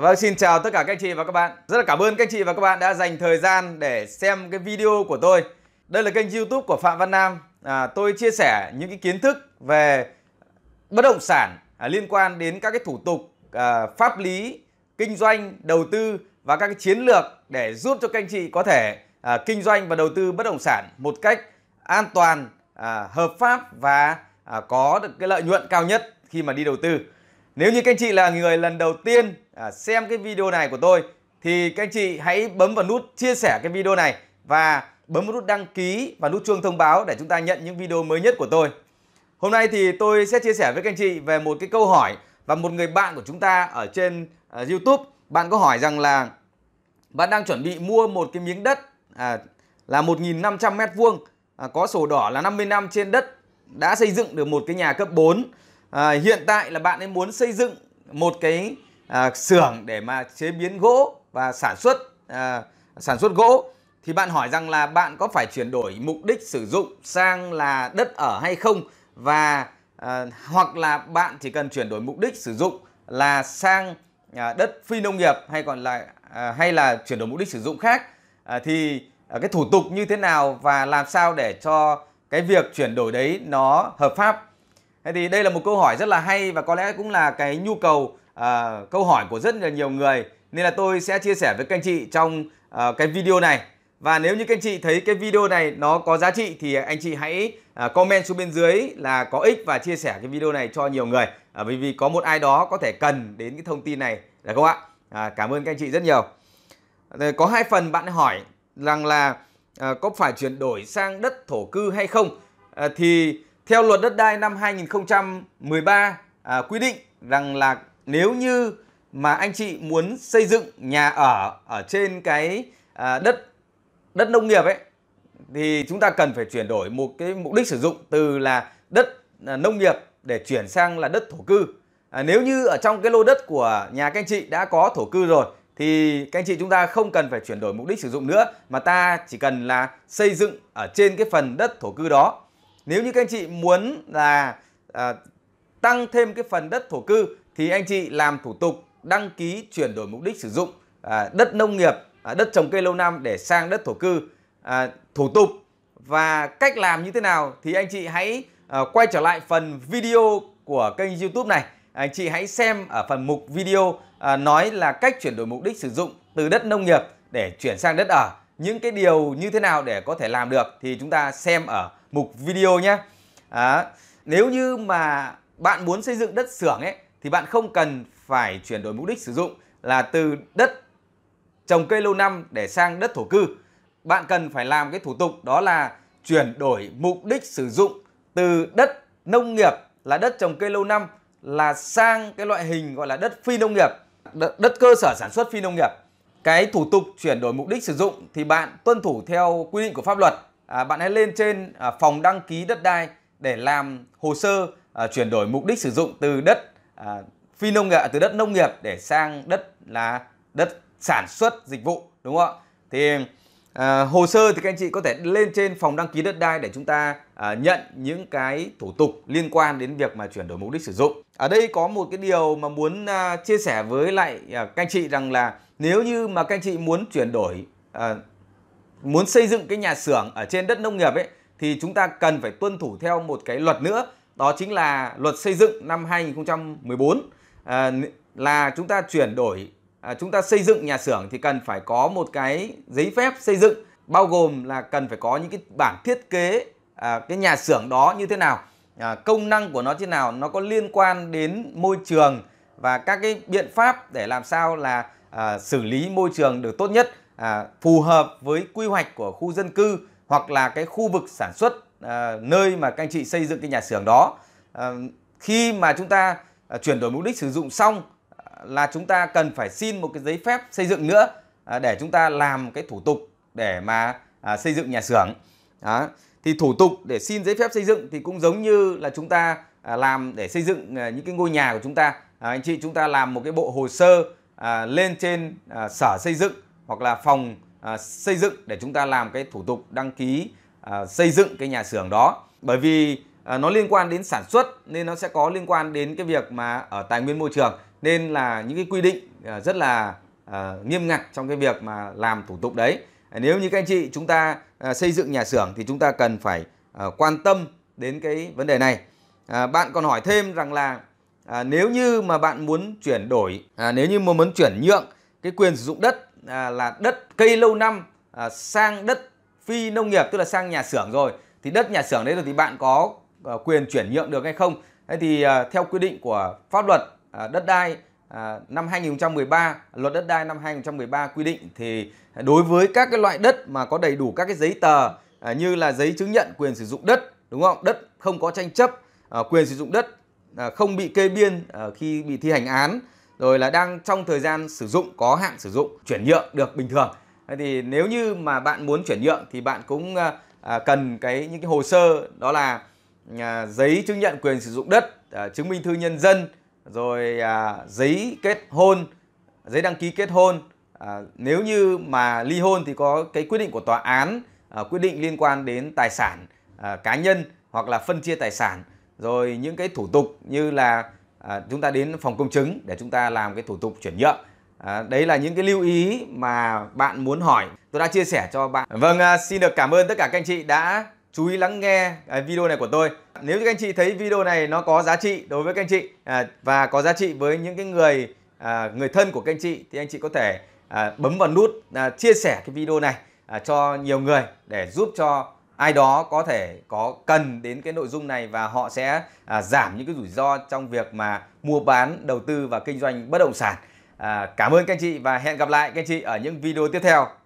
Vâng, xin chào tất cả các anh chị và các bạn Rất là cảm ơn các anh chị và các bạn đã dành thời gian để xem cái video của tôi Đây là kênh youtube của Phạm Văn Nam à, Tôi chia sẻ những cái kiến thức về bất động sản à, liên quan đến các cái thủ tục à, pháp lý, kinh doanh, đầu tư và các cái chiến lược để giúp cho các anh chị có thể à, kinh doanh và đầu tư bất động sản một cách an toàn, à, hợp pháp và à, có được cái lợi nhuận cao nhất khi mà đi đầu tư nếu như các anh chị là người lần đầu tiên à, xem cái video này của tôi thì các anh chị hãy bấm vào nút chia sẻ cái video này và bấm vào nút đăng ký và nút chuông thông báo để chúng ta nhận những video mới nhất của tôi. Hôm nay thì tôi sẽ chia sẻ với các anh chị về một cái câu hỏi và một người bạn của chúng ta ở trên à, YouTube bạn có hỏi rằng là bạn đang chuẩn bị mua một cái miếng đất à, là 1.500 mét vuông à, có sổ đỏ là 50 năm trên đất đã xây dựng được một cái nhà cấp 4 à, hiện tại là bạn ấy muốn xây dựng một cái à, xưởng để mà chế biến gỗ và sản xuất à, sản xuất gỗ thì bạn hỏi rằng là bạn có phải chuyển đổi mục đích sử dụng sang là đất ở hay không và à, hoặc là bạn chỉ cần chuyển đổi mục đích sử dụng là sang à, đất phi nông nghiệp hay còn là à, hay là chuyển đổi mục đích sử dụng khác à, thì à, cái thủ tục như thế nào và làm sao để cho cái việc chuyển đổi đấy nó hợp pháp thế thì đây là một câu hỏi rất là hay và có lẽ cũng là cái nhu cầu à, câu hỏi của rất là nhiều người nên là tôi sẽ chia sẻ với các anh chị trong à, cái video này và nếu như các anh chị thấy cái video này nó có giá trị thì anh chị hãy à, comment xuống bên dưới là có ích và chia sẻ cái video này cho nhiều người à, bởi vì có một ai đó có thể cần đến cái thông tin này là không ạ à, cảm ơn các anh chị rất nhiều Rồi có hai phần bạn hỏi rằng là à, có phải chuyển đổi sang đất thổ cư hay không à, thì theo luật đất đai năm 2013 à, quy định rằng là nếu như mà anh chị muốn xây dựng nhà ở ở trên cái à, đất đất nông nghiệp ấy thì chúng ta cần phải chuyển đổi một cái mục đích sử dụng từ là đất à, nông nghiệp để chuyển sang là đất thổ cư. À, nếu như ở trong cái lô đất của nhà các anh chị đã có thổ cư rồi thì các anh chị chúng ta không cần phải chuyển đổi mục đích sử dụng nữa mà ta chỉ cần là xây dựng ở trên cái phần đất thổ cư đó nếu như các anh chị muốn là à, tăng thêm cái phần đất thổ cư thì anh chị làm thủ tục đăng ký chuyển đổi mục đích sử dụng à, đất nông nghiệp, à, đất trồng cây lâu năm để sang đất thổ cư. À, thủ tục và cách làm như thế nào thì anh chị hãy à, quay trở lại phần video của kênh YouTube này. Anh chị hãy xem ở phần mục video à, nói là cách chuyển đổi mục đích sử dụng từ đất nông nghiệp để chuyển sang đất ở những cái điều như thế nào để có thể làm được thì chúng ta xem ở mục video nhé à, nếu như mà bạn muốn xây dựng đất xưởng ấy thì bạn không cần phải chuyển đổi mục đích sử dụng là từ đất trồng cây lâu năm để sang đất thổ cư bạn cần phải làm cái thủ tục đó là chuyển đổi mục đích sử dụng từ đất nông nghiệp là đất trồng cây lâu năm là sang cái loại hình gọi là đất phi nông nghiệp đất cơ sở sản xuất phi nông nghiệp cái thủ tục chuyển đổi mục đích sử dụng thì bạn tuân thủ theo quy định của pháp luật à, bạn hãy lên trên à, phòng đăng ký đất đai để làm hồ sơ à, chuyển đổi mục đích sử dụng từ đất à, phi nông nghiệp à, từ đất nông nghiệp để sang đất là đất sản xuất dịch vụ đúng không ạ thì À, hồ sơ thì các anh chị có thể lên trên phòng đăng ký đất đai để chúng ta à, nhận những cái thủ tục liên quan đến việc mà chuyển đổi mục đích sử dụng. Ở đây có một cái điều mà muốn à, chia sẻ với lại à, các anh chị rằng là nếu như mà các anh chị muốn chuyển đổi à, muốn xây dựng cái nhà xưởng ở trên đất nông nghiệp ấy thì chúng ta cần phải tuân thủ theo một cái luật nữa, đó chính là luật xây dựng năm 2014 à, là chúng ta chuyển đổi à, chúng ta xây dựng nhà xưởng thì cần phải có một cái giấy phép xây dựng bao gồm là cần phải có những cái bản thiết kế à, cái nhà xưởng đó như thế nào à, công năng của nó thế nào nó có liên quan đến môi trường và các cái biện pháp để làm sao là à, xử lý môi trường được tốt nhất à, phù hợp với quy hoạch của khu dân cư hoặc là cái khu vực sản xuất à, nơi mà các anh chị xây dựng cái nhà xưởng đó à, khi mà chúng ta à, chuyển đổi mục đích sử dụng xong là chúng ta cần phải xin một cái giấy phép xây dựng nữa à, để chúng ta làm cái thủ tục để mà à, xây dựng nhà xưởng đó. thì thủ tục để xin giấy phép xây dựng thì cũng giống như là chúng ta à, làm để xây dựng à, những cái ngôi nhà của chúng ta à, anh chị chúng ta làm một cái bộ hồ sơ à, lên trên à, sở xây dựng hoặc là phòng à, xây dựng để chúng ta làm cái thủ tục đăng ký à, xây dựng cái nhà xưởng đó bởi vì à, nó liên quan đến sản xuất nên nó sẽ có liên quan đến cái việc mà ở tài nguyên môi trường nên là những cái quy định à, rất là à, nghiêm ngặt trong cái việc mà làm thủ tục đấy nếu như các anh chị chúng ta à, xây dựng nhà xưởng thì chúng ta cần phải quan tâm đến cái vấn đề này bạn còn hỏi thêm rằng là nếu như mà bạn muốn chuyển đổi nếu như mà muốn chuyển nhượng cái quyền sử dụng đất là đất cây lâu năm sang đất phi nông nghiệp tức là sang nhà xưởng rồi thì đất nhà xưởng đấy rồi thì bạn có quyền chuyển nhượng được hay không thế thì theo quy định của pháp luật À, đất đai à, năm 2013, luật đất đai năm 2013 quy định thì đối với các cái loại đất mà có đầy đủ các cái giấy tờ à, như là giấy chứng nhận quyền sử dụng đất, đúng không? Đất không có tranh chấp, quyền sử dụng đất không bị kê biên khi bị thi hành án, rồi là đang trong thời gian sử dụng có hạn sử dụng, chuyển nhượng được bình thường. Thì nếu như mà bạn muốn chuyển nhượng thì bạn cũng cần cái những cái hồ sơ đó là giấy chứng nhận quyền sử dụng đất, chứng minh thư nhân dân rồi à, giấy kết hôn giấy đăng ký kết hôn à, nếu như mà ly hôn thì có cái quyết định của tòa án à, quyết định liên quan đến tài sản à, cá nhân hoặc là phân chia tài sản rồi những cái thủ tục như là à, chúng ta đến phòng công chứng để chúng ta làm cái thủ tục chuyển nhượng à, đấy là những cái lưu ý mà bạn muốn hỏi tôi đã chia sẻ cho bạn vâng à, xin được cảm ơn tất cả các anh chị đã chú ý lắng nghe à, video này của tôi. Nếu các anh chị thấy video này nó có giá trị đối với các anh chị à, và có giá trị với những cái người à, người thân của các anh chị thì anh chị có thể bấm vào nút chia sẻ cái video này cho nhiều người để giúp cho ai đó có thể có cần đến cái nội dung này và họ sẽ giảm những cái rủi ro trong việc mà mua bán, đầu tư và kinh doanh bất động sản. cảm ơn các anh chị và hẹn gặp lại các anh chị ở những video tiếp theo.